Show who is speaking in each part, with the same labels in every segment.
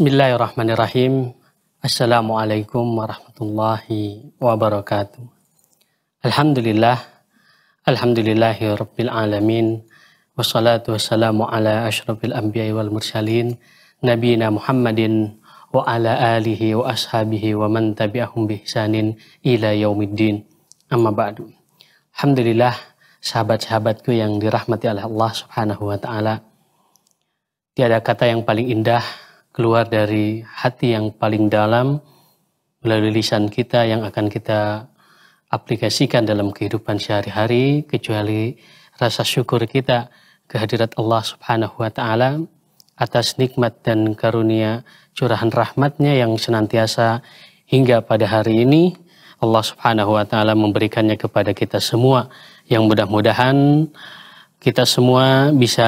Speaker 1: Bismillahirrahmanirrahim. Assalamualaikum warahmatullahi wabarakatuh. Alhamdulillah. Alhamdulillahi rabbil alamin. Wassalatu wassalamu ala ashrafil anbiya wal mursalin. Nabina Muhammadin wa ala alihi wa ashabihi wa man tabi'ahum bihsanin ila yaumiddin. Amma ba'du. Alhamdulillah sahabat-sahabatku yang dirahmati oleh Allah Subhanahu wa taala. Tiada kata yang paling indah keluar dari hati yang paling dalam melalui lisan kita yang akan kita aplikasikan dalam kehidupan sehari-hari kecuali rasa syukur kita kehadirat Allah Subhanahu wa taala atas nikmat dan karunia curahan rahmatnya yang senantiasa hingga pada hari ini Allah Subhanahu wa taala memberikannya kepada kita semua yang mudah-mudahan kita semua bisa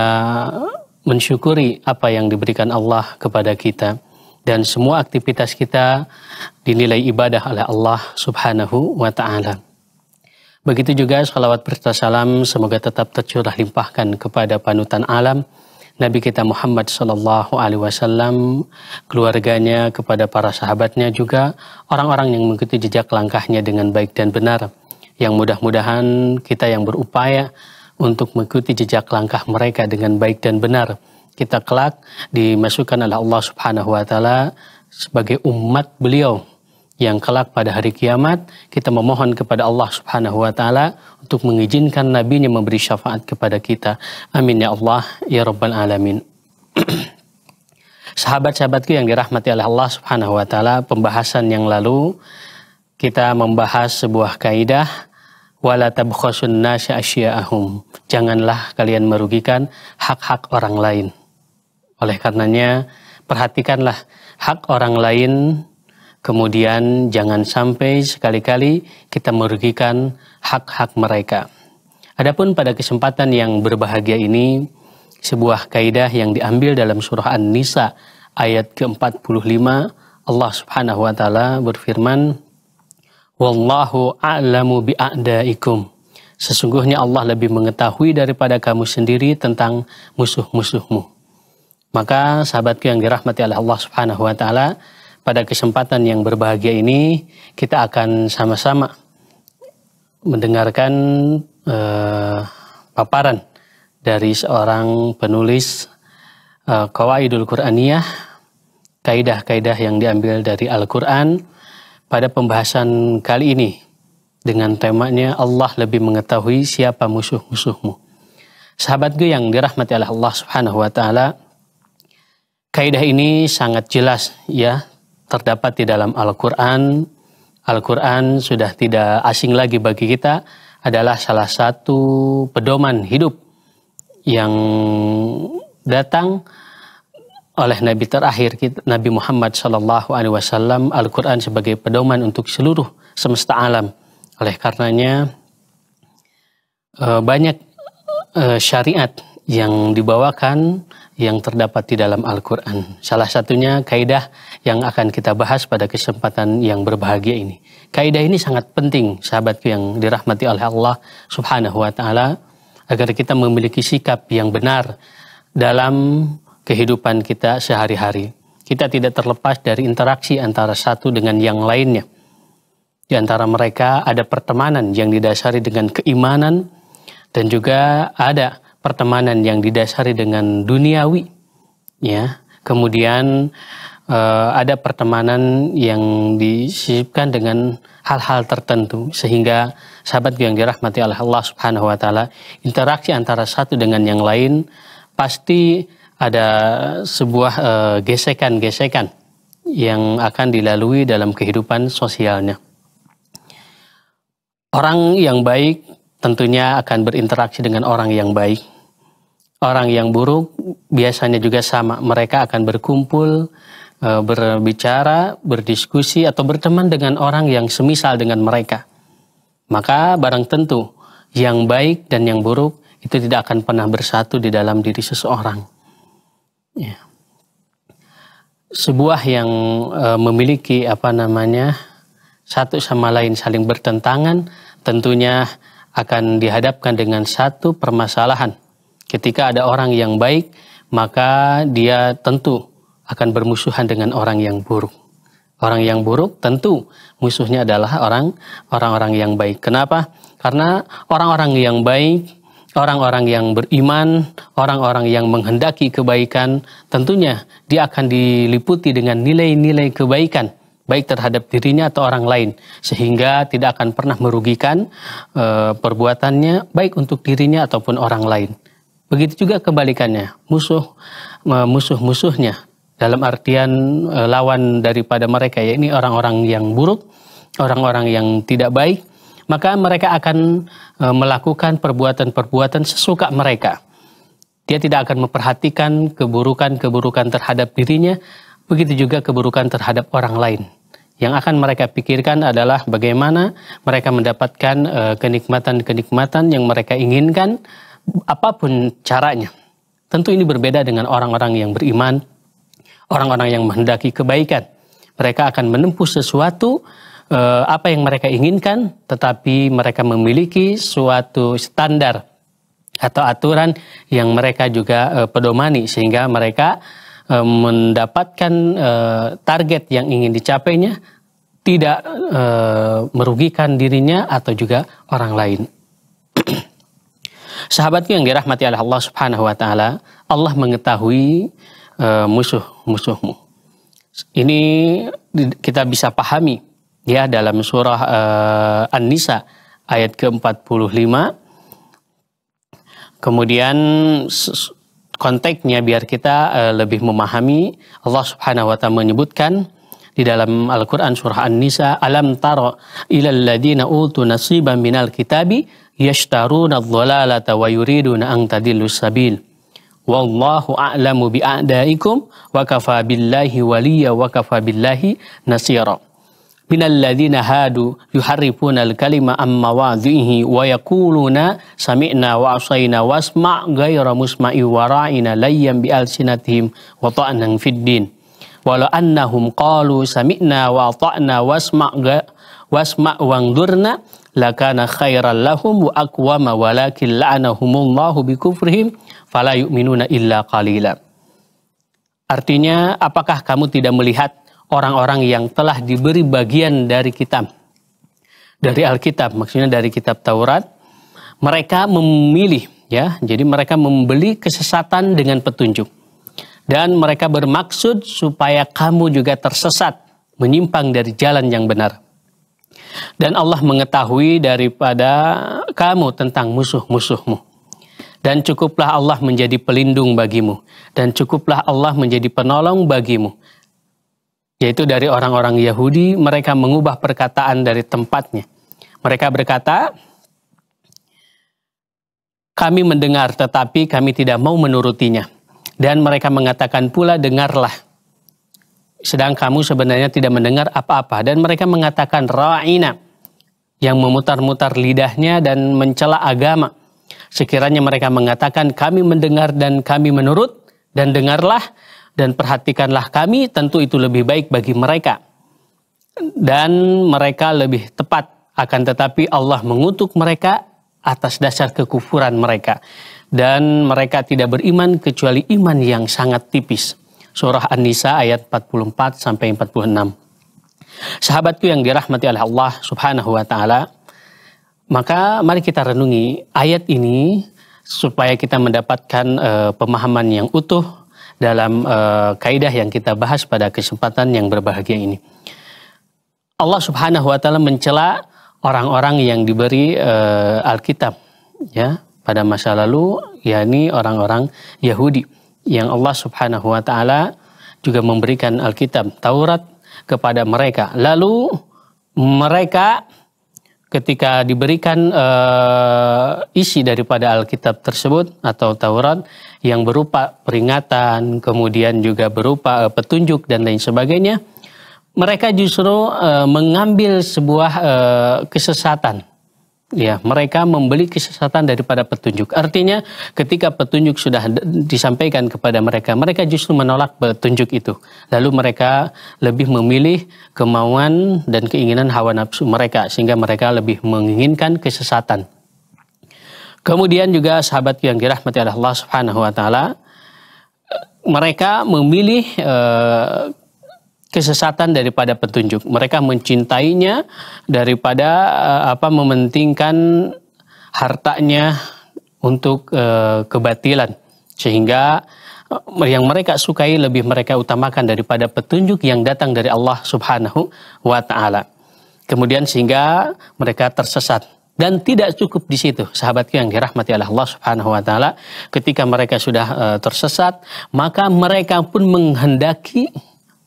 Speaker 1: mensyukuri apa yang diberikan Allah kepada kita dan semua aktivitas kita dinilai ibadah oleh Allah Subhanahu wa taala. Begitu juga salawat berita salam semoga tetap tercurah limpahkan kepada panutan alam Nabi kita Muhammad Sallallahu Alaihi Wasallam, keluarganya, kepada para sahabatnya juga, orang-orang yang mengikuti jejak langkahnya dengan baik dan benar. Yang mudah-mudahan kita yang berupaya untuk mengikuti jejak langkah mereka dengan baik dan benar. Kita kelak dimasukkan oleh Allah Subhanahu wa taala sebagai umat beliau yang kelak pada hari kiamat kita memohon kepada Allah Subhanahu wa taala untuk mengizinkan nabinya memberi syafaat kepada kita. Amin ya Allah ya rabbal alamin. Sahabat-sahabatku yang dirahmati oleh Allah Subhanahu wa taala, pembahasan yang lalu kita membahas sebuah kaidah wala tabkhasun nasya Janganlah kalian merugikan hak-hak orang lain. Oleh karenanya, perhatikanlah hak orang lain, kemudian jangan sampai sekali-kali kita merugikan hak-hak mereka. Adapun pada kesempatan yang berbahagia ini, sebuah kaidah yang diambil dalam surah An-Nisa ayat ke-45, Allah Subhanahu wa taala berfirman, Wallahu a'lamu bi'a'daikum. Sesungguhnya Allah lebih mengetahui daripada kamu sendiri tentang musuh-musuhmu. Maka sahabatku yang dirahmati oleh Allah Subhanahu wa taala, pada kesempatan yang berbahagia ini kita akan sama-sama mendengarkan uh, paparan dari seorang penulis uh, Qawaidul Qur'aniyah, kaidah-kaidah yang diambil dari Al-Qur'an pada pembahasan kali ini dengan temanya Allah lebih mengetahui siapa musuh-musuhmu. Sahabatku yang dirahmati oleh Allah Subhanahu wa taala, kaidah ini sangat jelas ya, terdapat di dalam Al-Qur'an. Al-Qur'an sudah tidak asing lagi bagi kita adalah salah satu pedoman hidup yang datang oleh Nabi terakhir Nabi Muhammad Shallallahu Alaihi Wasallam Al-Quran sebagai pedoman untuk seluruh semesta alam. Oleh karenanya eh, banyak eh, syariat yang dibawakan yang terdapat di dalam Al-Quran. Salah satunya kaidah yang akan kita bahas pada kesempatan yang berbahagia ini. Kaidah ini sangat penting, sahabatku yang dirahmati oleh Allah Subhanahu wa Ta'ala, agar kita memiliki sikap yang benar dalam kehidupan kita sehari-hari. Kita tidak terlepas dari interaksi antara satu dengan yang lainnya. Di antara mereka ada pertemanan yang didasari dengan keimanan dan juga ada pertemanan yang didasari dengan duniawi. Ya, kemudian eh, ada pertemanan yang disisipkan dengan hal-hal tertentu sehingga sahabat yang dirahmati Allah Subhanahu wa taala, interaksi antara satu dengan yang lain pasti ada sebuah eh, gesekan-gesekan uh, yang akan dilalui dalam kehidupan sosialnya. Orang yang baik tentunya akan berinteraksi dengan orang yang baik. Orang yang buruk biasanya juga sama, mereka akan berkumpul, eh, berbicara, berdiskusi, atau berteman dengan orang yang semisal dengan mereka. Maka, barang tentu yang baik dan yang buruk itu tidak akan pernah bersatu di dalam diri seseorang. Ya. Sebuah yang e, memiliki apa namanya satu sama lain saling bertentangan tentunya akan dihadapkan dengan satu permasalahan. Ketika ada orang yang baik, maka dia tentu akan bermusuhan dengan orang yang buruk. Orang yang buruk tentu musuhnya adalah orang orang-orang yang baik. Kenapa? Karena orang-orang yang baik orang-orang yang beriman, orang-orang yang menghendaki kebaikan, tentunya dia akan diliputi dengan nilai-nilai kebaikan baik terhadap dirinya atau orang lain sehingga tidak akan pernah merugikan e, perbuatannya baik untuk dirinya ataupun orang lain. Begitu juga kebalikannya, musuh e, musuh-musuhnya dalam artian e, lawan daripada mereka ya ini orang-orang yang buruk, orang-orang yang tidak baik maka mereka akan e, melakukan perbuatan-perbuatan sesuka mereka. Dia tidak akan memperhatikan keburukan-keburukan terhadap dirinya, begitu juga keburukan terhadap orang lain. Yang akan mereka pikirkan adalah bagaimana mereka mendapatkan e, kenikmatan-kenikmatan yang mereka inginkan, apapun caranya. Tentu ini berbeda dengan orang-orang yang beriman, orang-orang yang menghendaki kebaikan. Mereka akan menempuh sesuatu Eh, apa yang mereka inginkan, tetapi mereka memiliki suatu standar atau aturan yang mereka juga uh, pedomani sehingga mereka uh, mendapatkan uh, target yang ingin dicapainya tidak uh, merugikan dirinya atau juga orang lain. Sahabatku yang dirahmati oleh Allah Subhanahu wa taala, Allah mengetahui uh, musuh-musuhmu. Ini kita bisa pahami ya dalam surah uh, An-Nisa ayat ke-45 kemudian konteksnya biar kita uh, lebih memahami Allah Subhanahu wa taala menyebutkan di dalam Al-Qur'an surah An-Nisa alam taro ilal ladina utu nasiban minal kitabi yashtaruna dhalalata wa yuriduna an tadillu sabil Wallahu a'lamu bi'a'daikum wa kafa billahi waliya wa kafa billahi nasira minalladzina hadu yuharrifuna al-kalima amma wadhihi wa yaquluna sami'na wa asaina wasma' ghayra musma'i wa ra'ina layyan bi alsinatihim wa ta'nan fid din walau annahum qalu sami'na wa ta'na wasma' wasma' wangdurna lakana khairan lahum wa aqwama walakin la'anahumullahu bikufrihim fala yu'minuna illa qalila Artinya, apakah kamu tidak melihat orang-orang yang telah diberi bagian dari kitab dari Alkitab, maksudnya dari kitab Taurat, mereka memilih ya. Jadi mereka membeli kesesatan dengan petunjuk. Dan mereka bermaksud supaya kamu juga tersesat, menyimpang dari jalan yang benar. Dan Allah mengetahui daripada kamu tentang musuh-musuhmu. Dan cukuplah Allah menjadi pelindung bagimu. Dan cukuplah Allah menjadi penolong bagimu yaitu dari orang-orang Yahudi, mereka mengubah perkataan dari tempatnya. Mereka berkata, "Kami mendengar, tetapi kami tidak mau menurutinya." Dan mereka mengatakan pula, "Dengarlah." Sedang kamu sebenarnya tidak mendengar apa-apa, dan mereka mengatakan, "Ra'ina," yang memutar-mutar lidahnya dan mencela agama. Sekiranya mereka mengatakan, "Kami mendengar dan kami menurut," dan dengarlah, dan perhatikanlah kami, tentu itu lebih baik bagi mereka. Dan mereka lebih tepat, akan tetapi Allah mengutuk mereka atas dasar kekufuran mereka. Dan mereka tidak beriman kecuali iman yang sangat tipis. Surah An-Nisa ayat 44 sampai 46. Sahabatku yang dirahmati oleh Allah Subhanahu wa taala, maka mari kita renungi ayat ini supaya kita mendapatkan uh, pemahaman yang utuh dalam uh, kaidah yang kita bahas pada kesempatan yang berbahagia ini. Allah Subhanahu wa taala mencela orang-orang yang diberi uh, Alkitab ya pada masa lalu yakni orang-orang Yahudi yang Allah Subhanahu wa taala juga memberikan Alkitab Taurat kepada mereka. Lalu mereka ketika diberikan uh, isi daripada Alkitab tersebut atau Taurat yang berupa peringatan, kemudian juga berupa eh, petunjuk dan lain sebagainya, mereka justru uh, mengambil sebuah uh, kesesatan. Ya, mereka membeli kesesatan daripada petunjuk. Artinya, ketika petunjuk sudah disampaikan kepada mereka, mereka justru menolak petunjuk itu. Lalu mereka lebih memilih kemauan dan keinginan hawa nafsu mereka sehingga mereka lebih menginginkan kesesatan. Kemudian juga sahabat yang dirahmati Allah Subhanahu wa taala mereka memilih e, kesesatan daripada petunjuk. Mereka mencintainya daripada e, apa mementingkan hartanya untuk e, kebatilan sehingga yang mereka sukai lebih mereka utamakan daripada petunjuk yang datang dari Allah Subhanahu wa taala. Kemudian sehingga mereka tersesat dan tidak cukup di situ, sahabatku yang dirahmati oleh Allah Subhanahu wa taala, ketika mereka sudah e, tersesat, maka mereka pun menghendaki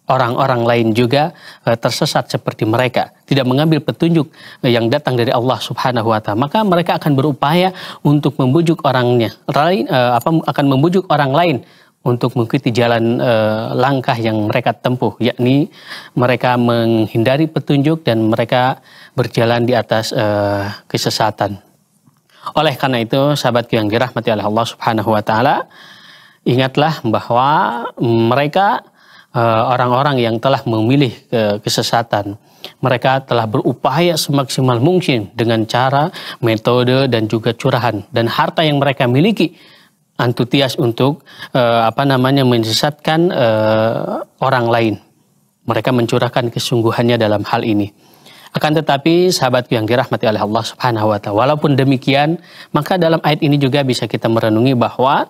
Speaker 1: orang-orang lain juga e, tersesat seperti mereka, tidak mengambil petunjuk e, yang datang dari Allah Subhanahu wa taala. Maka mereka akan berupaya untuk membujuk orangnya, e, apa akan membujuk orang lain untuk mengikuti jalan e, langkah yang mereka tempuh, yakni mereka menghindari petunjuk dan mereka berjalan di atas e, kesesatan. Oleh karena itu, sahabat yang dirahmati oleh Allah Subhanahu wa taala, ingatlah bahwa mereka eh, orang-orang yang telah memilih ke kesesatan. Mereka telah berupaya semaksimal mungkin dengan cara, metode, dan juga curahan. Dan harta yang mereka miliki antusias untuk uh, apa namanya menyesatkan uh, orang lain. Mereka mencurahkan kesungguhannya dalam hal ini. Akan tetapi sahabatku yang dirahmati oleh Allah Subhanahu wa taala, walaupun demikian, maka dalam ayat ini juga bisa kita merenungi bahwa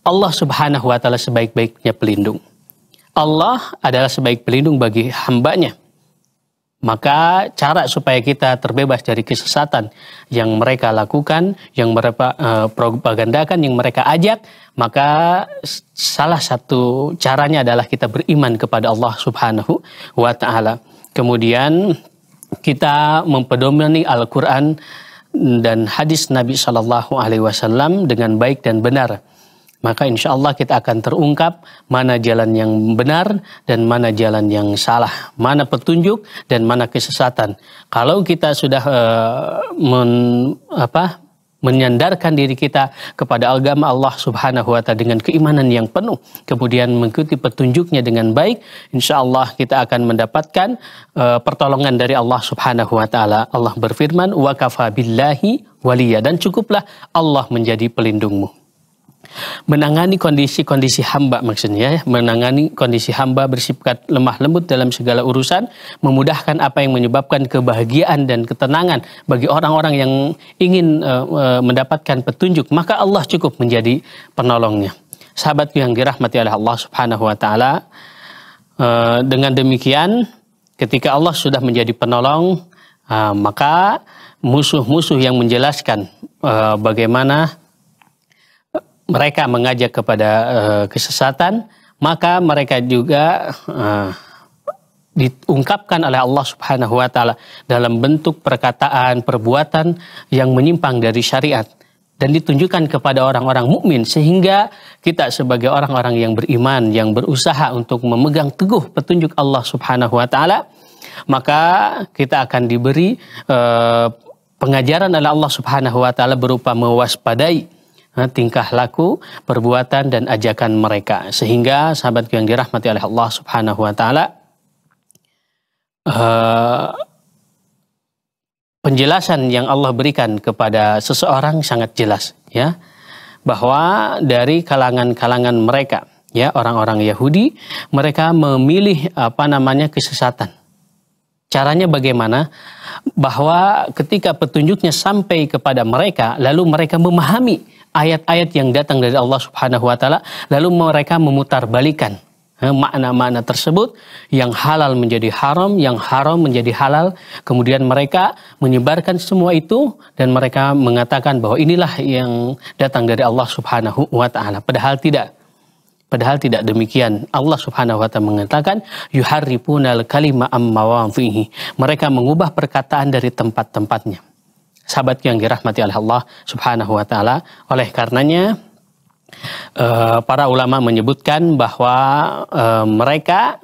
Speaker 1: Allah Subhanahu wa taala sebaik-baiknya pelindung. Allah adalah sebaik pelindung bagi hambanya. Maka cara supaya kita terbebas dari kesesatan yang mereka lakukan, yang mereka eh, propagandakan, yang mereka ajak, maka salah satu caranya adalah kita beriman kepada Allah Subhanahu wa taala. Kemudian kita mempedomani Al-Qur'an dan hadis Nabi Shallallahu alaihi wasallam dengan baik dan benar maka insya Allah kita akan terungkap mana jalan yang benar dan mana jalan yang salah, mana petunjuk dan mana kesesatan. Kalau kita sudah uh, men, apa, menyandarkan diri kita kepada agama Allah Subhanahu wa taala dengan keimanan yang penuh, kemudian mengikuti petunjuknya dengan baik, insya Allah kita akan mendapatkan uh, pertolongan dari Allah Subhanahu wa taala. Allah berfirman, "Wa kafabillahi waliya" dan cukuplah Allah menjadi pelindungmu menangani kondisi-kondisi hamba maksudnya ya, menangani kondisi hamba bersifat lemah lembut dalam segala urusan, memudahkan apa yang menyebabkan kebahagiaan dan ketenangan bagi orang-orang yang ingin uh, uh, mendapatkan petunjuk, maka Allah cukup menjadi penolongnya. Sahabatku yang dirahmati oleh Allah Subhanahu wa taala, uh, dengan demikian ketika Allah sudah menjadi penolong, maka musuh-musuh yang menjelaskan bagaimana mereka mengajak kepada uh, kesesatan, maka mereka juga uh, diungkapkan oleh Allah Subhanahu wa taala dalam bentuk perkataan, perbuatan yang menyimpang dari syariat dan ditunjukkan kepada orang-orang mukmin sehingga kita sebagai orang-orang yang beriman yang berusaha untuk memegang teguh petunjuk Allah Subhanahu wa taala maka kita akan diberi uh, pengajaran oleh Allah Subhanahu wa taala berupa mewaspadai tingkah laku, perbuatan dan ajakan mereka. Sehingga sahabatku yang dirahmati oleh Allah Subhanahu wa taala eh, penjelasan yang Allah berikan kepada seseorang sangat jelas ya bahwa dari kalangan-kalangan mereka ya orang-orang Yahudi mereka memilih apa namanya kesesatan. Caranya bagaimana? Bahwa ketika petunjuknya sampai kepada mereka lalu mereka memahami ayat-ayat yang datang dari Allah Subhanahu wa taala lalu mereka memutarbalikan eh, makna-makna tersebut yang halal menjadi haram, yang haram menjadi halal. Kemudian mereka menyebarkan semua itu dan mereka mengatakan bahwa inilah yang datang dari Allah Subhanahu wa taala. Padahal tidak. Padahal tidak demikian. Allah Subhanahu wa taala mengatakan yuharripunal kalima amma Mereka mengubah perkataan dari tempat-tempatnya sahabat yang dirahmati oleh Allah Subhanahu wa taala. Oleh karenanya eh, para ulama menyebutkan bahwa eh, mereka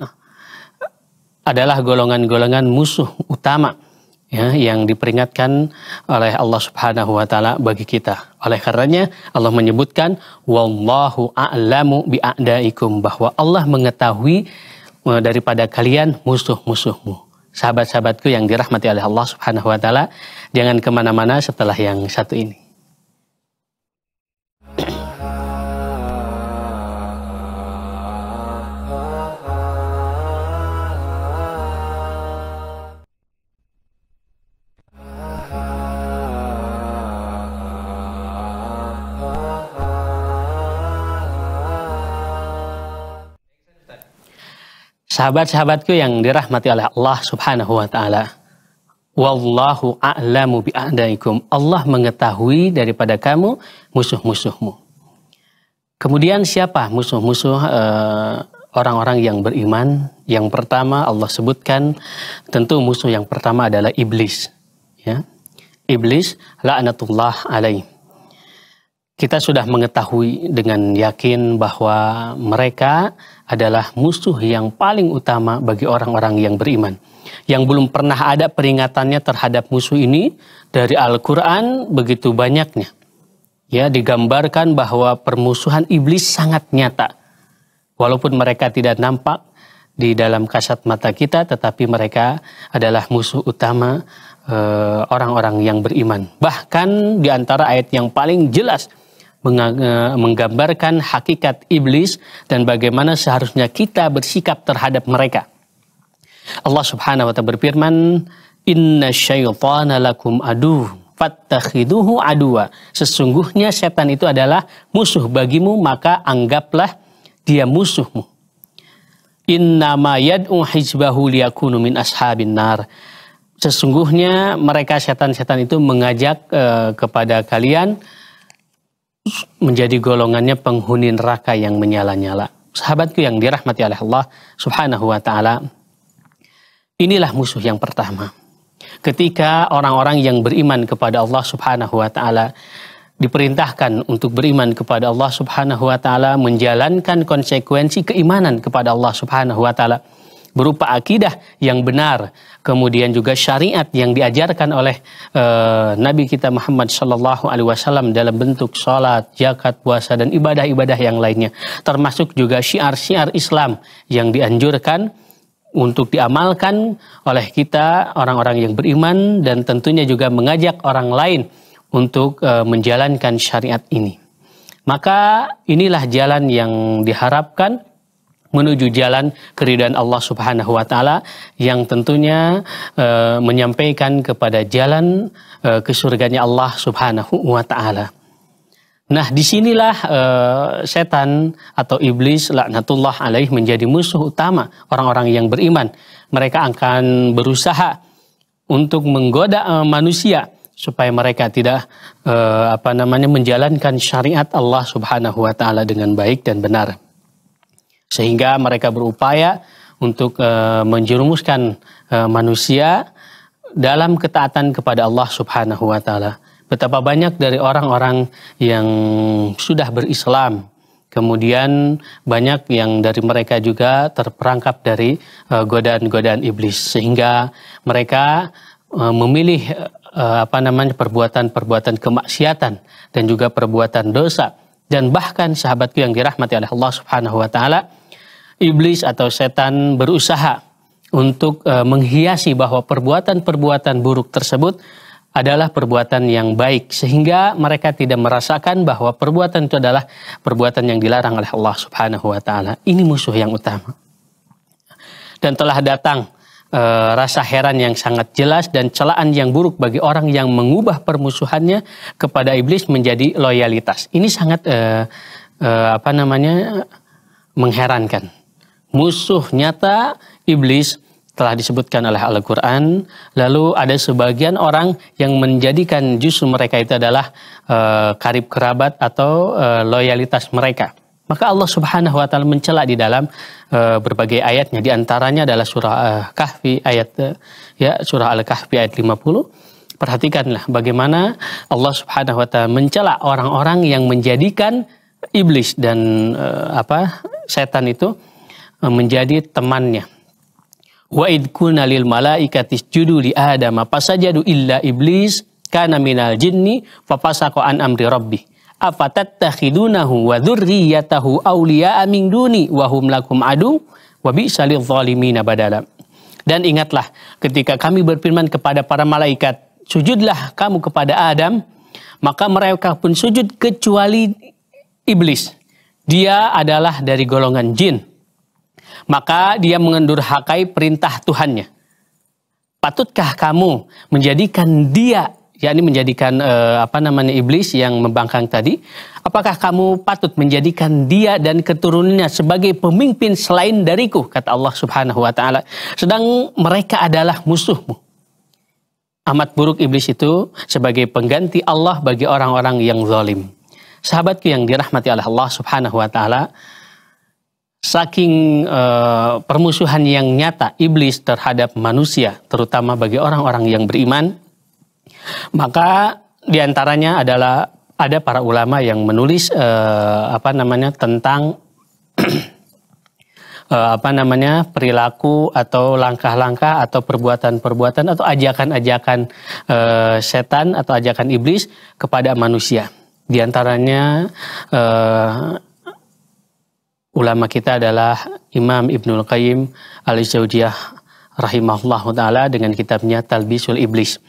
Speaker 1: adalah golongan-golongan musuh utama ya yang diperingatkan oleh Allah Subhanahu wa taala bagi kita. Oleh karenanya Allah menyebutkan wallahu a'lamu bi'adaikum bahwa Allah mengetahui eh, daripada kalian musuh-musuhmu. Sahabat-sahabatku yang dirahmati oleh Allah Subhanahu wa taala, Jangan kemana-mana setelah yang satu ini. sahabat-sahabatku yang dirahmati oleh Allah Subhanahu wa taala. Wallahu a'lamu bi'adaikum. Allah mengetahui daripada kamu musuh-musuhmu. Kemudian siapa musuh-musuh eh, orang-orang yang beriman? Yang pertama Allah sebutkan tentu musuh yang pertama adalah iblis. Ya. Iblis la'natullah alaih kita sudah mengetahui dengan yakin bahwa mereka adalah musuh yang paling utama bagi orang-orang yang beriman. Yang belum pernah ada peringatannya terhadap musuh ini dari Al-Quran begitu banyaknya. Ya, digambarkan bahwa permusuhan iblis sangat nyata. Walaupun mereka tidak nampak di dalam kasat mata kita, tetapi mereka adalah musuh utama eh, orang-orang e, yang beriman. Bahkan di antara ayat yang paling jelas Eh, menggambarkan hakikat iblis dan bagaimana seharusnya kita bersikap terhadap mereka. Allah Subhanahu wa taala berfirman, "Inna syaitana lakum aduh." Fattakhiduhu aduwa. Sesungguhnya setan itu adalah musuh bagimu, maka anggaplah dia musuhmu. Innama yad'u hizbahu liyakunu min ashabin nar sesungguhnya mereka setan-setan itu mengajak uh, kepada kalian menjadi golongannya penghuni neraka yang menyala-nyala. Sahabatku yang dirahmati oleh Allah Subhanahu wa taala. Inilah musuh yang pertama. Ketika orang-orang yang beriman kepada Allah Subhanahu wa taala diperintahkan untuk beriman kepada Allah Subhanahu wa taala, menjalankan konsekuensi keimanan kepada Allah Subhanahu wa taala berupa akidah yang benar, kemudian juga syariat yang diajarkan oleh e, Nabi kita Muhammad Shallallahu Alaihi Wasallam dalam bentuk sholat, zakat, puasa dan ibadah-ibadah yang lainnya, termasuk juga syiar-syiar Islam yang dianjurkan untuk diamalkan oleh kita orang-orang yang beriman dan tentunya juga mengajak orang lain untuk e, menjalankan syariat ini. Maka inilah jalan yang diharapkan menuju jalan keridhaan Allah Subhanahu wa taala yang tentunya e, menyampaikan kepada jalan e, ke surganya Allah Subhanahu wa taala. Nah, disinilah e, setan atau iblis laknatullah alaih menjadi musuh utama orang-orang yang beriman. Mereka akan berusaha untuk menggoda e, manusia supaya mereka tidak e, apa namanya menjalankan syariat Allah Subhanahu wa taala dengan baik dan benar sehingga mereka berupaya untuk e, menjerumuskan e, manusia dalam ketaatan kepada Allah Subhanahu wa taala. Betapa banyak dari orang-orang yang sudah berislam Kemudian banyak yang dari mereka juga terperangkap dari eh, godaan-godaan iblis sehingga mereka memilih apa namanya perbuatan-perbuatan kemaksiatan dan juga perbuatan dosa dan bahkan sahabatku yang dirahmati oleh Allah Subhanahu wa taala iblis atau setan berusaha untuk e, menghiasi bahwa perbuatan-perbuatan buruk tersebut adalah perbuatan yang baik sehingga mereka tidak merasakan bahwa perbuatan itu adalah perbuatan yang dilarang oleh Allah Subhanahu wa taala. Ini musuh yang utama. Dan telah datang e, rasa heran yang sangat jelas dan celaan yang buruk bagi orang yang mengubah permusuhannya kepada iblis menjadi loyalitas. Ini sangat e, e, apa namanya? mengherankan musuh nyata iblis telah disebutkan oleh Al-Quran. Lalu ada sebagian orang yang menjadikan justru mereka itu adalah e, karib kerabat atau e, loyalitas mereka. Maka Allah Subhanahu wa taala mencela di dalam e, berbagai ayatnya di antaranya adalah surah e, Kahfi ayat e, ya surah Al-Kahfi ayat 50. Perhatikanlah bagaimana Allah Subhanahu wa taala mencela orang-orang yang menjadikan iblis dan e, apa setan itu Eh, menjadi temannya. Wa idkulna lil malaikati isjudu li adama fasajadu illa iblis kana minal jinni fafasaqa an amri rabbih. Afatattakhidunahu wa dzurriyyatahu awliya'a min duni wa hum lakum adu wa bi'salil zalimina badala. Dan ingatlah ketika kami berfirman kepada para malaikat, sujudlah kamu kepada Adam, maka mereka pun sujud kecuali iblis. Dia adalah dari golongan jin maka dia mengendurhakai perintah Tuhannya. Patutkah kamu menjadikan dia, yakni menjadikan eh, apa namanya iblis yang membangkang tadi, apakah kamu patut menjadikan dia dan keturunannya sebagai pemimpin selain dariku, kata Allah Subhanahu wa taala. Sedang mereka adalah musuhmu. Amat buruk iblis itu sebagai pengganti Allah bagi orang-orang yang zalim. Sahabatku yang dirahmati oleh Allah Subhanahu wa taala, Saking uh, permusuhan yang nyata iblis terhadap manusia, terutama bagi orang-orang yang beriman, maka diantaranya adalah ada para ulama yang menulis uh, apa namanya tentang uh, apa namanya perilaku atau langkah-langkah atau perbuatan-perbuatan atau ajakan-ajakan uh, setan atau ajakan iblis kepada manusia. Di ulama kita adalah Imam Ibnul Qayyim al-Jaudiyah rahimahullah taala dengan kitabnya Talbisul Iblis.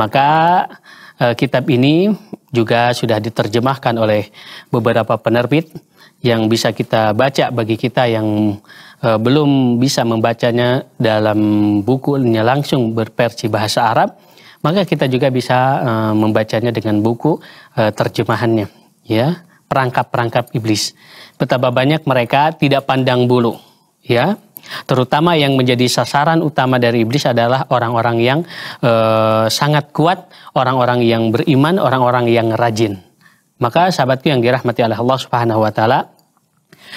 Speaker 1: Maka e, kitab ini juga sudah diterjemahkan oleh beberapa penerbit yang bisa kita baca bagi kita yang e, belum bisa membacanya dalam bukunya langsung berversi bahasa Arab, maka kita juga bisa e, membacanya dengan buku e, terjemahannya, ya perangkap-perangkap iblis. Betapa banyak mereka tidak pandang bulu, ya. Terutama yang menjadi sasaran utama dari iblis adalah orang-orang yang e, sangat kuat, orang-orang yang beriman, orang-orang yang rajin. Maka sahabatku yang dirahmati oleh Allah Subhanahu wa taala,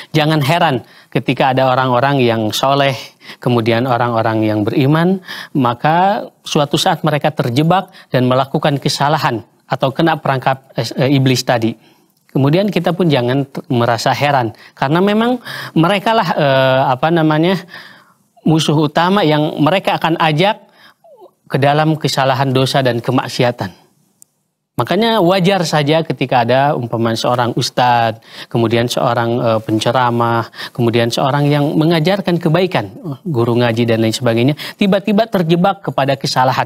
Speaker 1: Jangan heran ketika ada orang-orang yang soleh, kemudian orang-orang yang beriman, maka suatu saat mereka terjebak dan melakukan kesalahan atau kena perangkap eh, eh, iblis tadi. Kemudian kita pun jangan merasa heran karena memang merekalah e, apa namanya musuh utama yang mereka akan ajak ke dalam kesalahan dosa dan kemaksiatan. Makanya wajar saja ketika ada umpama seorang ustadz, kemudian seorang e, penceramah, kemudian seorang yang mengajarkan kebaikan, guru ngaji dan lain sebagainya, tiba-tiba terjebak kepada kesalahan.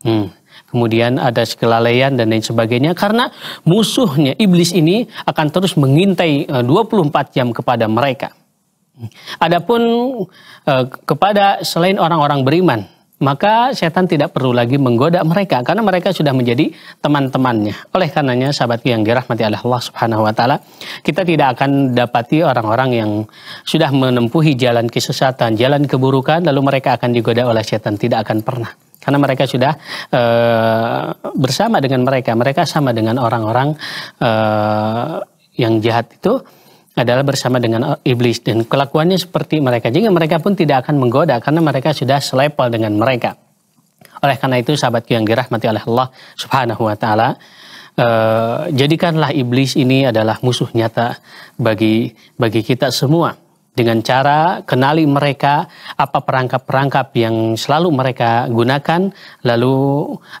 Speaker 1: Hmm kemudian ada kelalaian dan lain sebagainya karena musuhnya iblis ini akan terus mengintai 24 eh, jam kepada mereka. Adapun eh, kepada selain orang-orang beriman maka setan tidak perlu lagi menggoda mereka karena mereka sudah menjadi teman-temannya. Oleh karenanya sahabatku yang dirahmati oleh Allah Subhanahu wa taala, kita tidak akan dapati orang-orang yang sudah menempuhi jalan kesesatan, jalan keburukan lalu mereka akan digoda oleh setan, tidak akan pernah. Karena mereka sudah e, bersama dengan mereka, mereka sama dengan orang-orang e, yang jahat itu adalah bersama dengan eh, iblis dan kelakuannya seperti mereka. Jadi mereka pun tidak akan menggoda karena mereka sudah selepol dengan mereka. Oleh karena itu sahabatku yang dirahmati oleh Allah Subhanahu wa taala, uh, jadikanlah iblis ini adalah musuh nyata bagi bagi kita semua dengan cara kenali mereka apa perangkap-perangkap yang selalu mereka gunakan lalu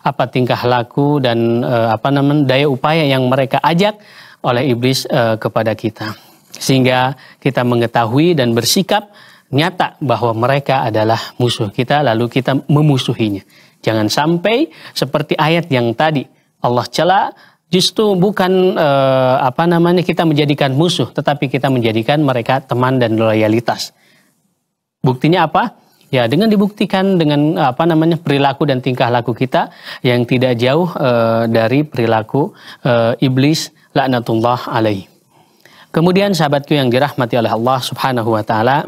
Speaker 1: apa tingkah laku dan uh, apa namanya daya upaya yang mereka ajak oleh iblis uh, kepada kita sehingga kita mengetahui dan bersikap nyata bahwa mereka adalah musuh kita lalu kita memusuhinya. Jangan sampai seperti ayat yang tadi Allah cela justru bukan e, apa namanya kita menjadikan musuh tetapi kita menjadikan mereka teman dan loyalitas. Buktinya apa? Ya, dengan dibuktikan dengan apa namanya perilaku dan tingkah laku kita yang tidak jauh e, dari perilaku e, iblis laknatullah alaihi. Kemudian sahabatku yang dirahmati oleh Allah Subhanahu wa taala,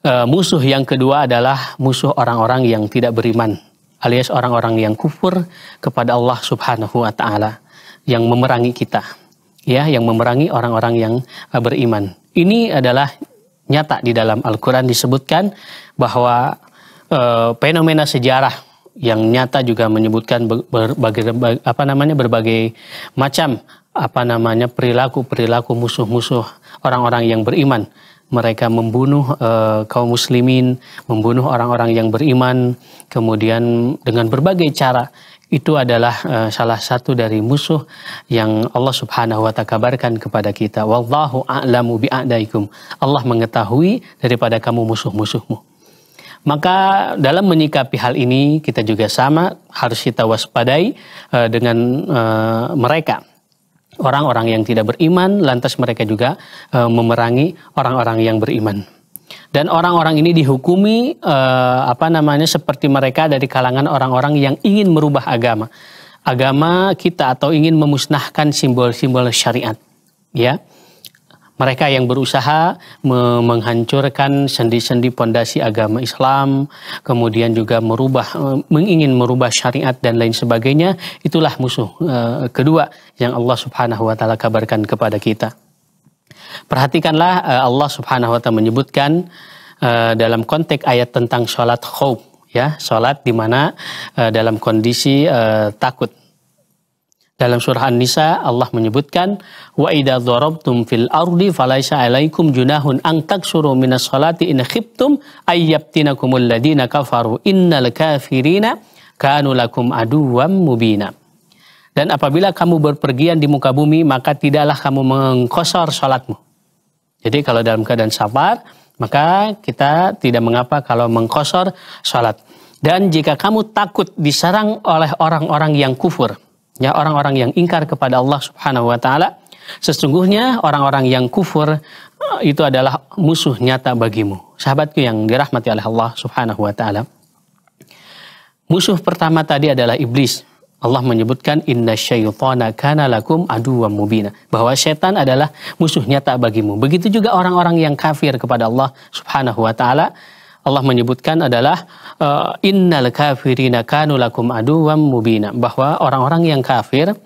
Speaker 1: e, musuh yang kedua adalah musuh orang-orang yang tidak beriman alias orang-orang yang kufur kepada Allah Subhanahu wa taala yang memerangi kita. Ya, yang memerangi orang-orang yang e, beriman. Ini adalah nyata di dalam Al-Qur'an disebutkan bahwa e, fenomena sejarah yang nyata juga menyebutkan berbagai apa namanya berbagai macam apa namanya perilaku-perilaku musuh-musuh orang-orang yang beriman. Mereka membunuh uh, kaum muslimin, membunuh orang-orang yang beriman, kemudian dengan berbagai cara. Itu adalah uh, salah satu dari musuh yang Allah Subhanahu wa taala kabarkan kepada kita. Wallahu a'lamu bi'adaikum. Allah mengetahui daripada kamu musuh-musuhmu. Maka dalam menyikapi hal ini kita juga sama harus kita waspadai uh, dengan uh, mereka orang-orang yang tidak beriman, lantas mereka juga e, memerangi orang-orang yang beriman. Dan orang-orang ini dihukumi e, apa namanya seperti mereka dari kalangan orang-orang yang ingin merubah agama, agama kita atau ingin memusnahkan simbol-simbol syariat, ya mereka yang berusaha menghancurkan sendi-sendi pondasi agama Islam, kemudian juga merubah, e, mengingin merubah syariat dan lain sebagainya, itulah musuh e, kedua yang Allah Subhanahu wa taala kabarkan kepada kita. Perhatikanlah e, Allah Subhanahu wa taala menyebutkan dalam konteks ayat tentang sholat khawb, ya, sholat di mana dalam kondisi takut dalam surah An-Nisa Allah menyebutkan wa idza dharabtum fil ardi falaisa alaikum junahun an taksuru minas salati in khiftum ayyabtinakumul ladina kafaru innal kafirina kanu lakum aduwwam mubina. Dan apabila kamu berpergian di muka bumi maka tidaklah kamu mengkosor salatmu. Jadi kalau dalam keadaan safar maka kita tidak mengapa kalau mengkosor salat. Dan jika kamu takut diserang oleh orang-orang yang kufur, ya orang-orang yang ingkar kepada Allah Subhanahu wa taala sesungguhnya orang-orang yang kufur eh, itu adalah musuh nyata bagimu sahabatku yang dirahmati oleh Allah Subhanahu wa taala musuh pertama tadi adalah iblis Allah menyebutkan inna syaitana kana lakum aduwwam mubina bahwa setan adalah musuh nyata bagimu begitu juga orang-orang yang kafir kepada Allah Subhanahu wa taala Allah menyebutkan adalah eh, innal kafirina kanu lakum aduwam mubina bahwa orang-orang yang kafir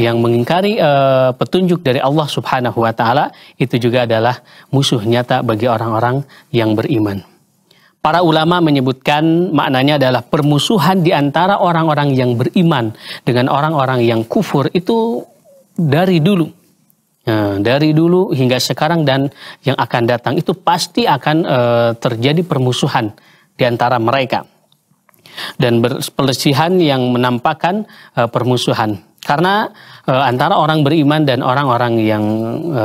Speaker 1: yang mengingkari uh, petunjuk dari Allah Subhanahu wa taala itu juga adalah musuh nyata bagi orang-orang yang beriman. Para ulama menyebutkan maknanya adalah permusuhan di antara orang-orang yang beriman dengan orang-orang yang kufur itu dari dulu Ya, dari dulu hingga sekarang dan yang akan datang itu pasti akan e, terjadi permusuhan di antara mereka dan perselisihan yang menampakkan e, permusuhan karena e, antara orang beriman dan orang-orang yang e,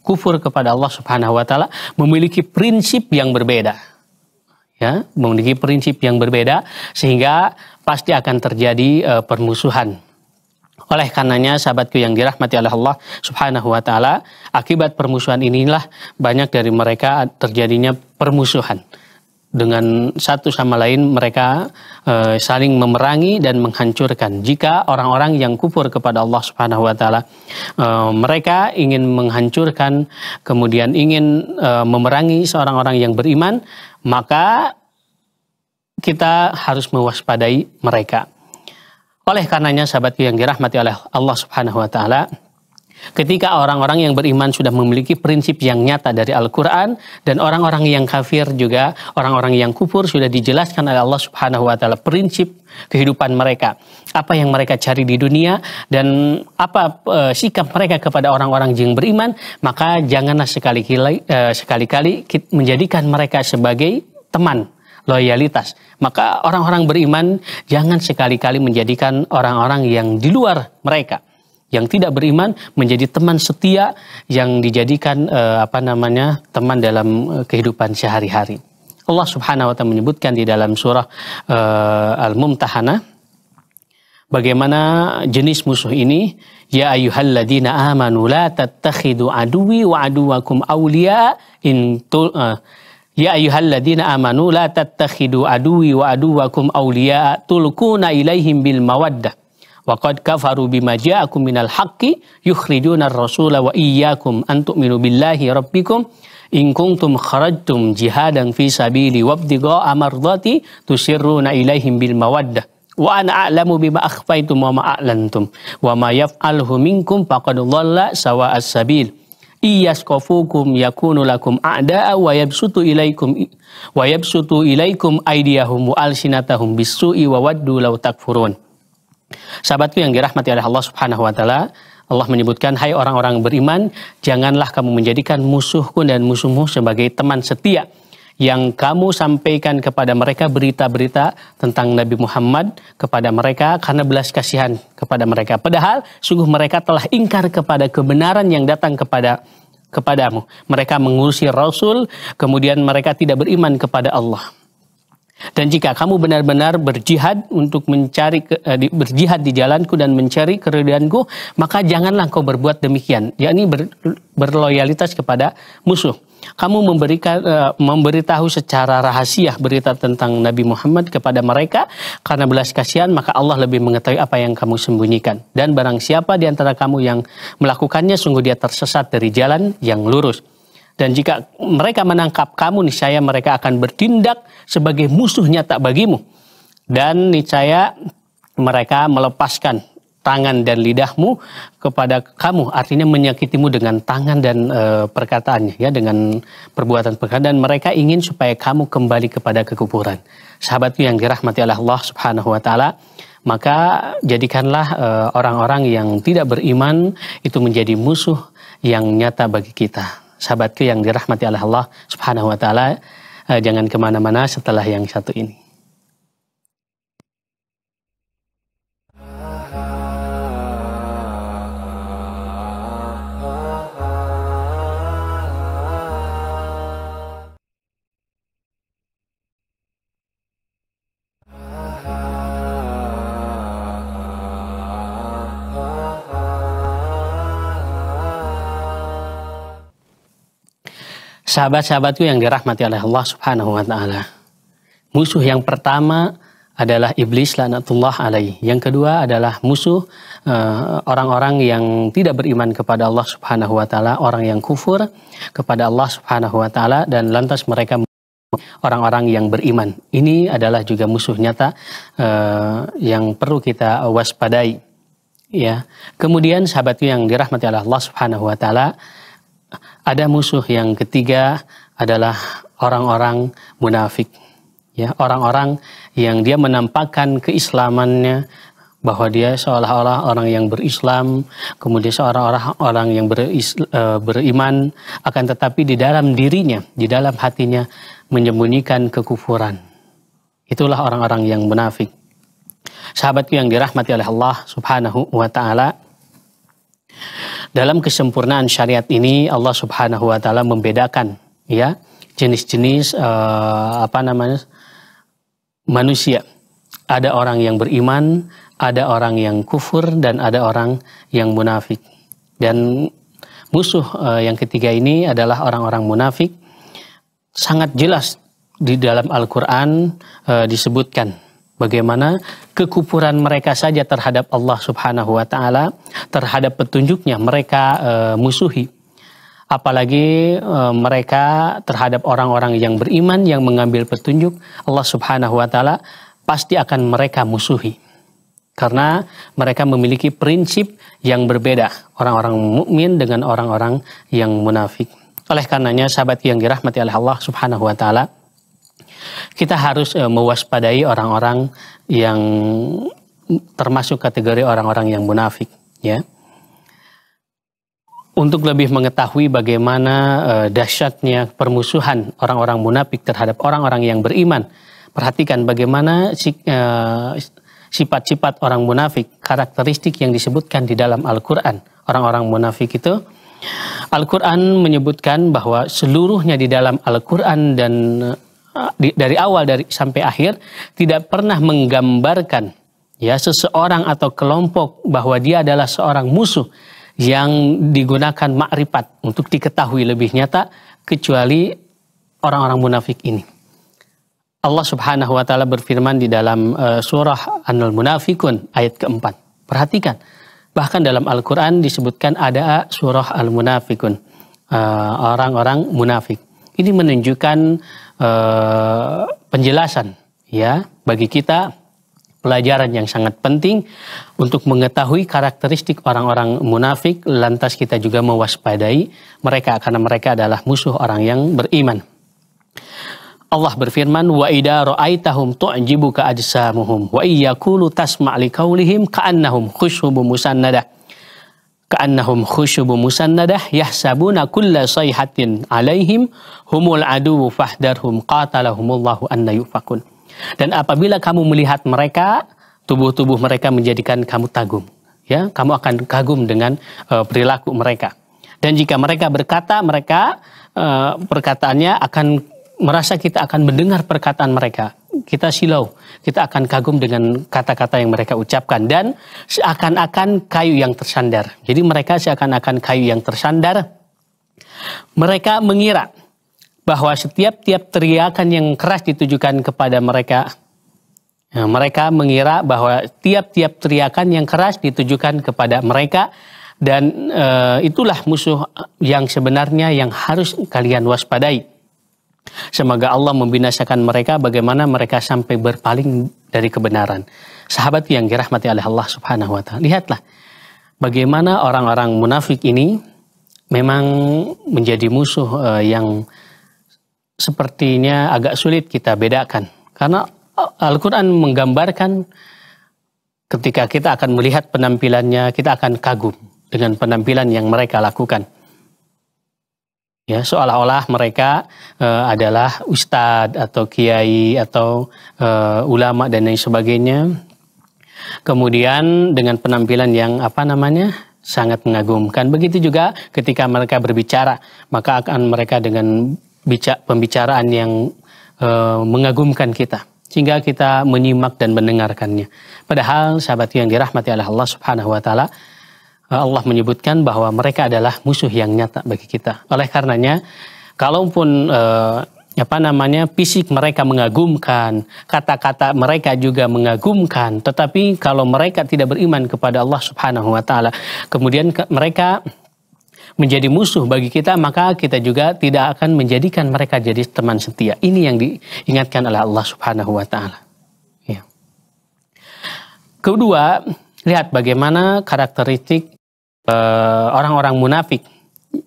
Speaker 1: kufur kepada Allah Subhanahu wa taala memiliki prinsip yang berbeda. Ya, memiliki prinsip yang berbeda sehingga pasti akan terjadi e, permusuhan oleh karenanya sahabatku yang dirahmati oleh Allah Subhanahu wa taala, akibat permusuhan inilah banyak dari mereka terjadinya permusuhan. Dengan satu sama lain mereka e, saling memerangi dan menghancurkan. Jika orang-orang yang kufur kepada Allah Subhanahu wa taala e, mereka ingin menghancurkan kemudian ingin e, memerangi seorang orang yang beriman, maka kita harus mewaspadai mereka oleh karenanya sahabatku yang dirahmati oleh Allah Subhanahu wa taala, ketika orang-orang yang beriman sudah memiliki prinsip yang nyata dari Al-Qur'an dan orang-orang yang kafir juga, orang-orang yang kufur sudah dijelaskan oleh Allah Subhanahu wa taala prinsip kehidupan mereka, apa yang mereka cari di dunia dan apa e, sikap mereka kepada orang-orang yang beriman, maka janganlah sekali-kali e, sekali-kali menjadikan mereka sebagai teman loyalitas. Maka orang-orang beriman jangan sekali-kali menjadikan orang-orang yang di luar mereka yang tidak beriman menjadi teman setia yang dijadikan eh, apa namanya teman dalam eh, kehidupan sehari-hari. Allah Subhanahu wa taala menyebutkan di dalam surah eh, al Mumtahana bagaimana jenis musuh ini ya ayyuhalladzina amanu la tattakhidu aduwi wa aduwakum awliya in tu, eh, Ya ayyuhalladzina amanu la tattakhidu aduwi wa aduwakum awliya'a tulkuna ilaihim bil mawaddah. Wa qad kafaru bima ja'akum minal haqqi yukhrijuna ar-rasula wa iyyakum an tu'minu billahi rabbikum in kuntum kharajtum jihadan fi sabili wabtigha amardati tusirruna ilaihim bil mawaddah. Wa ana a'lamu bima akhfaytum wa ma a'lantum wa ma yaf'alhu minkum faqad dhalla sabil iyaskofukum yakunu lakum a'da'a wa yabsutu ilaikum wa yabsutu ilaikum aidiyahum wa alsinatahum bisu'i wa waddu law takfurun. Sahabatku yang dirahmati oleh Allah Subhanahu wa taala, Allah menyebutkan, "Hai orang-orang beriman, janganlah kamu menjadikan musuhku dan musuhmu sebagai teman setia." yang kamu sampaikan kepada mereka berita-berita tentang Nabi Muhammad kepada mereka karena belas kasihan kepada mereka. Padahal sungguh mereka telah ingkar kepada kebenaran yang datang kepada kepadamu. Mereka mengurusi Rasul, kemudian mereka tidak beriman kepada Allah. Dan jika kamu benar-benar berjihad untuk mencari eh, berjihad di jalanku dan mencari keridhaanku, maka janganlah kau berbuat demikian, yakni ber, berloyalitas kepada musuh kamu memberikan uh, memberitahu secara rahasia berita tentang Nabi Muhammad kepada mereka karena belas kasihan maka Allah lebih mengetahui apa yang kamu sembunyikan dan barang siapa di antara kamu yang melakukannya sungguh dia tersesat dari jalan yang lurus dan jika mereka menangkap kamu niscaya mereka akan bertindak sebagai musuhnya tak bagimu dan niscaya mereka melepaskan tangan dan lidahmu kepada kamu artinya menyakitimu dengan tangan dan e, perkataannya ya dengan perbuatan perkataan dan mereka ingin supaya kamu kembali kepada kekuburan sahabatku yang dirahmati oleh Allah Subhanahu wa taala maka jadikanlah eh, orang-orang e, yang tidak beriman itu menjadi musuh yang nyata bagi kita sahabatku yang dirahmati oleh Allah Subhanahu wa taala e, jangan kemana-mana setelah yang satu ini Sahabat-sahabatku yang dirahmati oleh Allah Subhanahu wa taala. Musuh yang pertama adalah iblis laknatullah alaih. Yang kedua adalah musuh eh, orang-orang uh, yang tidak beriman kepada Allah Subhanahu wa taala, orang yang kufur kepada Allah Subhanahu wa taala dan lantas mereka orang-orang yang beriman. Ini adalah juga musuh nyata uh, yang perlu kita waspadai. Ya. Kemudian sahabatku yang dirahmati oleh Allah Subhanahu wa taala, ada musuh yang ketiga adalah orang-orang munafik. Ya, orang-orang yang dia menampakkan keislamannya bahwa dia seolah-olah orang yang berislam, kemudian seolah-olah orang yang e, beriman, akan tetapi di dalam dirinya, di dalam hatinya menyembunyikan kekufuran. Itulah orang-orang yang munafik. Sahabatku yang dirahmati oleh Allah Subhanahu wa taala, dalam kesempurnaan syariat ini Allah Subhanahu wa taala membedakan ya jenis-jenis uh, apa namanya manusia. Ada orang yang beriman, ada orang yang kufur dan ada orang yang munafik. Dan musuh uh, yang ketiga ini adalah orang-orang munafik. Sangat jelas di dalam Al-Qur'an uh, disebutkan Bagaimana kekupuran mereka saja terhadap Allah Subhanahu wa taala, terhadap petunjuknya mereka e, musuhi. Apalagi e, mereka terhadap orang-orang yang beriman yang mengambil petunjuk Allah Subhanahu wa taala pasti akan mereka musuhi. Karena mereka memiliki prinsip yang berbeda, orang-orang mukmin dengan orang-orang yang munafik. Oleh karenanya sahabat yang dirahmati oleh Allah Subhanahu wa taala, kita harus uh, mewaspadai orang-orang yang termasuk kategori orang-orang yang munafik ya untuk lebih mengetahui bagaimana uh, dahsyatnya permusuhan orang-orang munafik terhadap orang-orang yang beriman. Perhatikan bagaimana eh, sifat-sifat orang munafik, karakteristik yang disebutkan di dalam Al-Qur'an. Orang-orang munafik itu Al-Qur'an menyebutkan bahwa seluruhnya di dalam Al-Qur'an dan dari awal dari sampai akhir tidak pernah menggambarkan ya seseorang atau kelompok bahwa dia adalah seorang musuh yang digunakan makrifat untuk diketahui lebih nyata kecuali orang-orang munafik ini. Allah Subhanahu wa taala berfirman di dalam eh, surah an Munafikun ayat keempat. Perhatikan. Bahkan dalam Al-Qur'an disebutkan ada surah Al-Munafikun. Eh, orang-orang munafik. Ini menunjukkan Eh, penjelasan ya bagi kita pelajaran yang sangat penting untuk mengetahui karakteristik orang-orang munafik lantas kita juga mewaspadai mereka karena mereka adalah musuh orang yang beriman. Allah berfirman wa idza ra'aitahum tu'jibuka ajsamuhum wa iyyakulu tasma' liqaulihim ka'annahum khushubun musannadah ka'annahum khusyubu musannadah yahsabuna kulla sayhatin alaihim humul adu fahdarhum qatalahumullahu anna yufakun. Dan apabila kamu melihat mereka, tubuh-tubuh mereka menjadikan kamu tagum. Ya, kamu akan kagum dengan uh, perilaku mereka. Dan jika mereka berkata, mereka uh, perkataannya akan merasa kita akan mendengar perkataan mereka kita silau, kita akan kagum dengan kata-kata yang mereka ucapkan dan seakan-akan kayu yang tersandar. Jadi mereka seakan-akan kayu yang tersandar. Mereka mengira bahwa setiap-tiap teriakan yang keras ditujukan kepada mereka ya, mereka mengira bahwa tiap-tiap teriakan yang keras ditujukan kepada mereka dan e, itulah musuh yang sebenarnya yang harus kalian waspadai. Semoga Allah membinasakan mereka bagaimana mereka sampai berpaling dari kebenaran. Sahabat yang dirahmati oleh Allah Subhanahu wa taala. Lihatlah bagaimana orang-orang munafik ini memang menjadi musuh eh, yang sepertinya agak sulit kita bedakan. Karena eh, Al-Qur'an menggambarkan ketika kita akan melihat penampilannya, kita akan kagum dengan penampilan yang mereka lakukan ya seolah-olah mereka e, adalah ustadz atau kiai atau e, ulama dan lain sebagainya. Kemudian dengan penampilan yang apa namanya sangat mengagumkan. Begitu juga ketika mereka berbicara, maka akan mereka dengan bica, pembicaraan yang e, mengagumkan kita sehingga kita menyimak dan mendengarkannya. Padahal sahabat yang dirahmati Allah Subhanahu wa taala Allah menyebutkan bahwa mereka adalah musuh yang nyata bagi kita. Oleh karenanya, kalaupun eh, apa namanya fisik mereka mengagumkan, kata-kata mereka juga mengagumkan, tetapi kalau mereka tidak beriman kepada Allah Subhanahu wa taala, kemudian ke, mereka menjadi musuh bagi kita, maka kita juga tidak akan menjadikan mereka jadi teman setia. Ini yang diingatkan oleh Allah Subhanahu wa taala. Ya. Kedua, lihat bagaimana karakteristik Eh, orang-orang munafik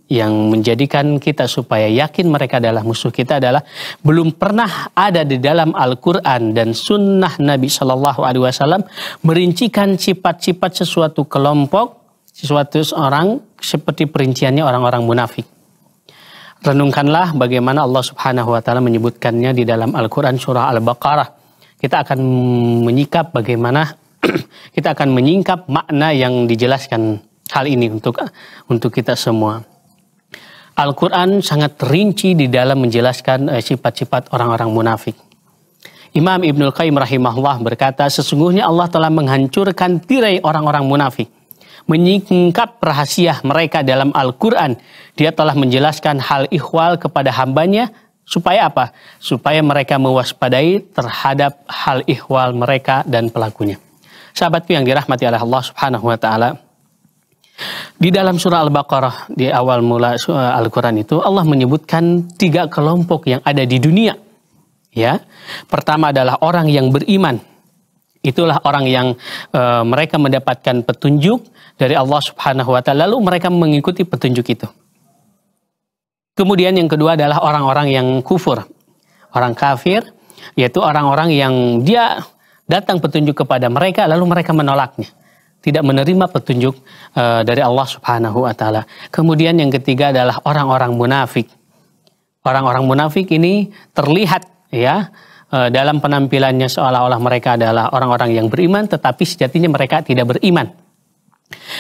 Speaker 1: yang menjadikan kita supaya yakin mereka adalah musuh kita adalah belum pernah ada di dalam Al-Quran dan Sunnah Nabi Shallallahu Alaihi Wasallam merincikan sifat-sifat sesuatu kelompok, sesuatu orang seperti perinciannya orang-orang munafik. Renungkanlah bagaimana Allah Subhanahu Wa Taala menyebutkannya di dalam Al-Quran surah Al-Baqarah. Kita akan menyikap bagaimana kita akan menyingkap makna yang dijelaskan hal ini untuk untuk kita semua. Al-Quran sangat rinci di dalam menjelaskan eh, sifat-sifat orang-orang munafik. Imam Ibnul Qayyim rahimahullah berkata, sesungguhnya Allah telah menghancurkan tirai orang-orang munafik. Menyingkap rahasia mereka dalam Al-Quran. Dia telah menjelaskan hal ikhwal kepada hambanya. Supaya apa? Supaya mereka mewaspadai terhadap hal ihwal mereka dan pelakunya. Sahabatku yang dirahmati oleh Allah subhanahu wa ta'ala di dalam surah Al-Baqarah di awal mula eh, Al-Qur'an itu Allah menyebutkan tiga kelompok yang ada di dunia. Ya. Pertama adalah orang yang beriman. Itulah orang yang e, mereka mendapatkan petunjuk dari Allah Subhanahu wa taala lalu mereka mengikuti petunjuk itu. Kemudian yang kedua adalah orang-orang yang kufur. Orang kafir yaitu orang-orang yang dia datang petunjuk kepada mereka lalu mereka menolaknya tidak menerima petunjuk uh, dari Allah Subhanahu wa taala. Kemudian yang ketiga adalah orang-orang munafik. Orang-orang munafik ini terlihat ya uh, dalam penampilannya seolah-olah mereka adalah orang-orang yang beriman tetapi sejatinya mereka tidak beriman.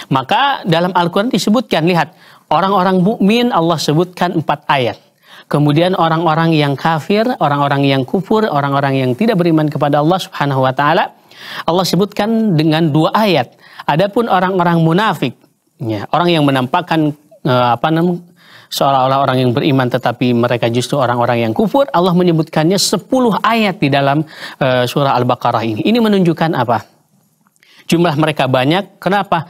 Speaker 1: Maka dalam Al-Qur'an disebutkan lihat orang-orang mukmin Allah sebutkan empat ayat. Kemudian orang-orang yang kafir, orang-orang yang kufur, orang-orang yang tidak beriman kepada Allah Subhanahu wa taala Allah sebutkan dengan dua ayat. Adapun orang-orang munafik, ya, orang yang menampakkan uh, apa namanya seolah-olah orang yang beriman tetapi mereka justru orang-orang yang kufur, Allah menyebutkannya 10 ayat di dalam uh, surah Al-Baqarah ini. Ini menunjukkan apa? Jumlah mereka banyak. Kenapa?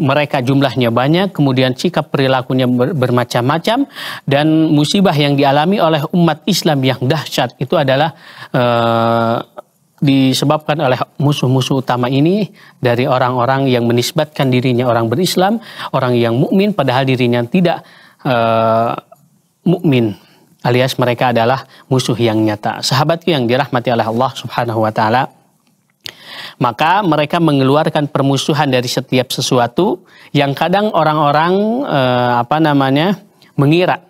Speaker 1: mereka jumlahnya banyak, kemudian sikap perilakunya bermacam-macam, dan musibah yang dialami oleh umat Islam yang dahsyat itu adalah eh, disebabkan oleh musuh-musuh utama ini dari orang-orang yang menisbatkan dirinya orang berislam, orang yang mukmin padahal dirinya tidak uh, mukmin alias mereka adalah musuh yang nyata. Sahabatku yang dirahmati oleh Allah Subhanahu wa taala, maka mereka mengeluarkan permusuhan dari setiap sesuatu yang kadang orang-orang uh, apa namanya mengira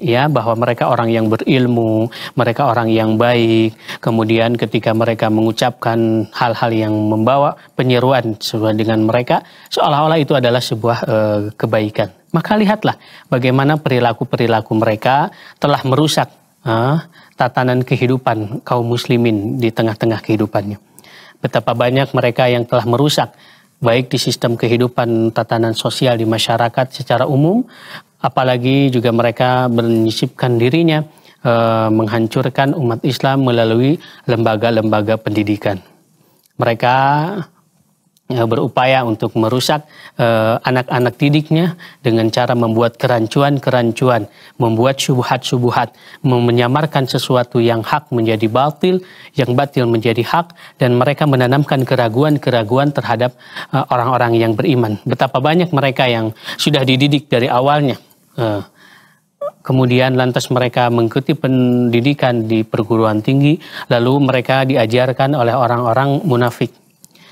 Speaker 1: ya bahwa mereka orang yang berilmu, mereka orang yang baik. Kemudian ketika mereka mengucapkan hal-hal yang membawa penyeruan sesuai dengan mereka, seolah-olah itu adalah sebuah e, kebaikan. Maka lihatlah bagaimana perilaku-perilaku mereka telah merusak e, tatanan kehidupan kaum muslimin di tengah-tengah kehidupannya. Betapa banyak mereka yang telah merusak baik di sistem kehidupan tatanan sosial di masyarakat secara umum apalagi juga mereka menyisipkan dirinya e, menghancurkan umat Islam melalui lembaga-lembaga pendidikan. Mereka Eh, berupaya untuk merusak eh, anak-anak uh, didiknya dengan cara membuat kerancuan-kerancuan, membuat subuhat-subuhat, menyamarkan sesuatu yang hak menjadi batil, yang batil menjadi hak, dan mereka menanamkan keraguan-keraguan terhadap eh, orang-orang uh, yang beriman. Betapa banyak mereka yang sudah dididik dari awalnya. Uh, kemudian lantas mereka mengikuti pendidikan di perguruan tinggi, lalu mereka diajarkan oleh orang-orang munafik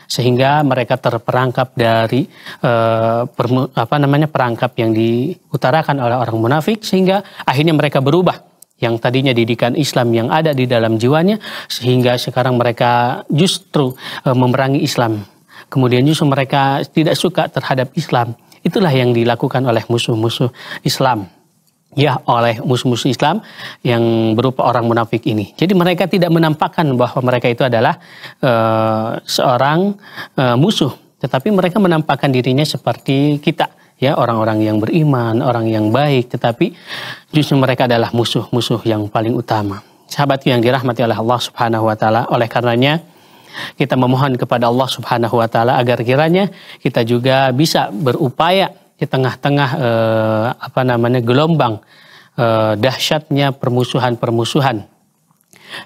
Speaker 1: sehingga mereka terperangkap dari eh, per, apa namanya perangkap yang diutarakan oleh orang munafik sehingga akhirnya mereka berubah yang tadinya didikan Islam yang ada di dalam jiwanya sehingga sekarang mereka justru eh, memerangi Islam kemudian justru mereka tidak suka terhadap Islam itulah yang dilakukan oleh musuh-musuh Islam ya oleh musuh-musuh Islam yang berupa orang munafik ini. Jadi mereka tidak menampakkan bahwa mereka itu adalah uh, seorang uh, musuh, tetapi mereka menampakkan dirinya seperti kita ya orang-orang yang beriman, orang yang baik, tetapi justru mereka adalah musuh-musuh yang paling utama. Sahabat yang dirahmati oleh Allah Subhanahu wa taala, oleh karenanya kita memohon kepada Allah Subhanahu wa taala agar kiranya kita juga bisa berupaya di tengah-tengah eh, apa namanya gelombang eh, dahsyatnya permusuhan-permusuhan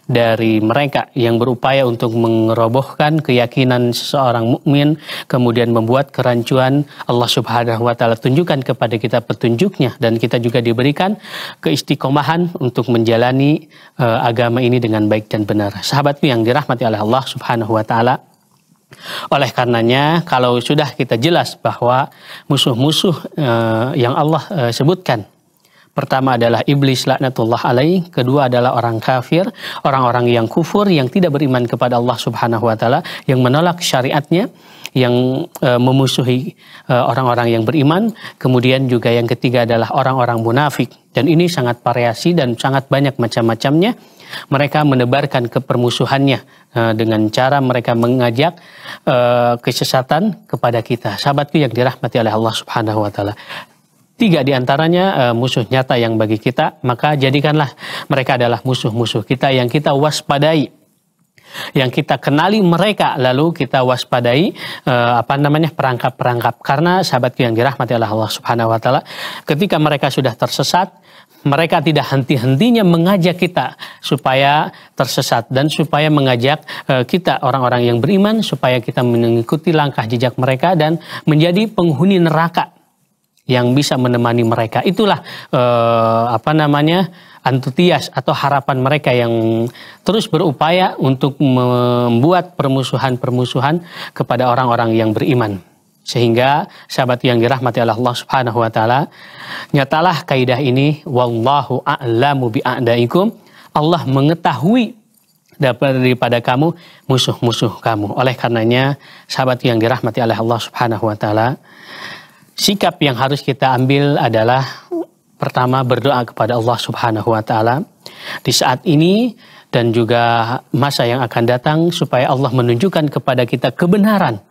Speaker 1: dari mereka yang berupaya untuk mengerobohkan keyakinan seseorang mukmin kemudian membuat kerancuan Allah Subhanahu wa taala tunjukkan kepada kita petunjuknya dan kita juga diberikan keistiqomahan untuk menjalani uh, agama ini dengan baik dan benar. Sahabatku yang dirahmati oleh Allah Subhanahu wa taala oleh karenanya, kalau sudah kita jelas bahwa musuh-musuh eh, yang Allah eh, sebutkan Pertama adalah iblis laknatullah alaih, kedua adalah orang kafir, orang-orang yang kufur yang tidak beriman kepada Allah Subhanahu wa taala, yang menolak syariatnya, yang e, memusuhi eh, orang-orang e, yang beriman, kemudian juga yang ketiga adalah orang-orang munafik. Dan ini sangat variasi dan sangat banyak macam-macamnya. Mereka menebarkan kepermusuhannya e, dengan cara mereka mengajak e, kesesatan kepada kita. Sahabatku yang dirahmati oleh Allah Subhanahu wa taala tiga diantaranya uh, eh, musuh nyata yang bagi kita, maka jadikanlah mereka adalah musuh-musuh kita yang kita waspadai yang kita kenali mereka lalu kita waspadai eh, apa namanya perangkap-perangkap karena sahabatku yang dirahmati oleh Allah Subhanahu wa taala ketika mereka sudah tersesat mereka tidak henti-hentinya mengajak kita supaya tersesat dan supaya mengajak eh, kita orang-orang yang beriman supaya kita mengikuti langkah jejak mereka dan menjadi penghuni neraka yang bisa menemani mereka. Itulah eh, apa namanya antusias atau harapan mereka yang terus berupaya untuk membuat permusuhan-permusuhan kepada orang-orang yang beriman. Sehingga sahabat yang dirahmati oleh Allah Subhanahu wa taala, nyatalah kaidah ini wallahu a'lamu bi'adaikum. Allah mengetahui daripada kamu musuh-musuh kamu. Oleh karenanya sahabat yang dirahmati oleh Allah Subhanahu wa taala, sikap yang harus kita ambil adalah pertama berdoa kepada Allah Subhanahu wa taala di saat ini dan juga masa yang akan datang supaya Allah menunjukkan kepada kita kebenaran.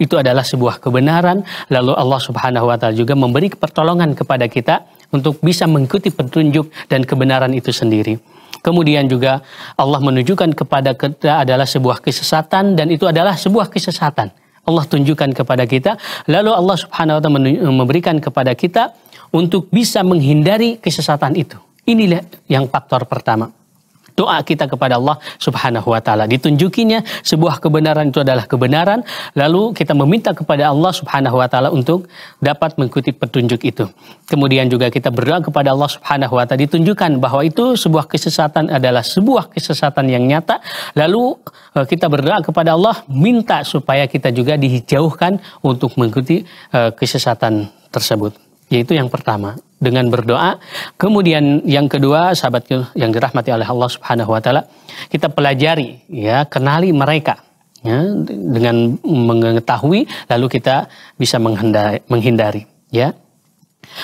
Speaker 1: Itu adalah sebuah kebenaran lalu Allah Subhanahu wa taala juga memberi pertolongan kepada kita untuk bisa mengikuti petunjuk dan kebenaran itu sendiri. Kemudian juga Allah menunjukkan kepada kita adalah sebuah kesesatan dan itu adalah sebuah kesesatan Allah tunjukkan kepada kita. Lalu Allah Subhanahu wa taala memberikan kepada kita untuk bisa menghindari kesesatan itu. Inilah yang faktor pertama doa kita kepada Allah Subhanahu wa taala. Ditunjukinya sebuah kebenaran itu adalah kebenaran, lalu kita meminta kepada Allah Subhanahu wa taala untuk dapat mengikuti petunjuk itu. Kemudian juga kita berdoa kepada Allah Subhanahu wa taala ditunjukkan bahwa itu sebuah kesesatan adalah sebuah kesesatan yang nyata, lalu eh, kita berdoa kepada Allah minta supaya kita juga dijauhkan untuk mengikuti eh, kesesatan tersebut. Yaitu yang pertama, dengan berdoa. Kemudian yang kedua, sahabat yang dirahmati oleh Allah Subhanahu wa taala, kita pelajari ya, kenali mereka ya, dengan mengetahui lalu kita bisa menghindari, ya.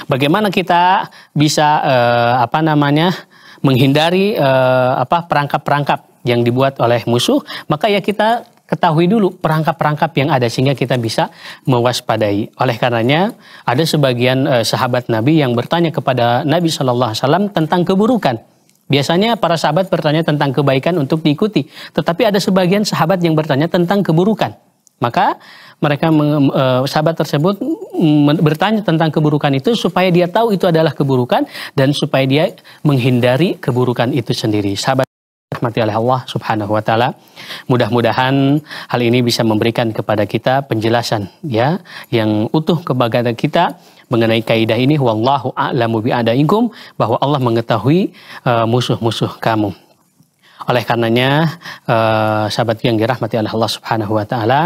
Speaker 1: Bagaimana kita bisa eh, apa namanya? menghindari eh, apa perangkap-perangkap yang dibuat oleh musuh, maka ya kita ketahui dulu perangkap-perangkap yang ada sehingga kita bisa mewaspadai. Oleh karenanya ada sebagian eh, sahabat Nabi yang bertanya kepada Nabi Shallallahu Alaihi Wasallam tentang keburukan. Biasanya para sahabat bertanya tentang kebaikan untuk diikuti, tetapi ada sebagian sahabat yang bertanya tentang keburukan. Maka mereka eh, sahabat tersebut bertanya tentang keburukan itu supaya dia tahu itu adalah keburukan dan supaya dia menghindari keburukan itu sendiri. Sahabat dirahmati oleh Allah Subhanahu wa taala. Mudah-mudahan hal ini bisa memberikan kepada kita penjelasan ya yang utuh kepada kita mengenai kaidah ini wallahu a'lamu bi'adaikum bahwa Allah mengetahui eh, musuh-musuh kamu. Oleh karenanya eh, sahabat yang dirahmati oleh Allah Subhanahu wa taala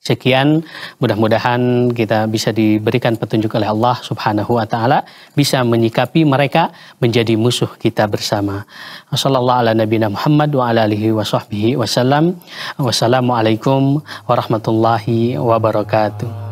Speaker 1: Sekian, mudah-mudahan kita bisa diberikan petunjuk oleh Allah Subhanahu wa taala, bisa menyikapi mereka menjadi musuh kita bersama. Wassalamualaikum warahmatullahi wabarakatuh.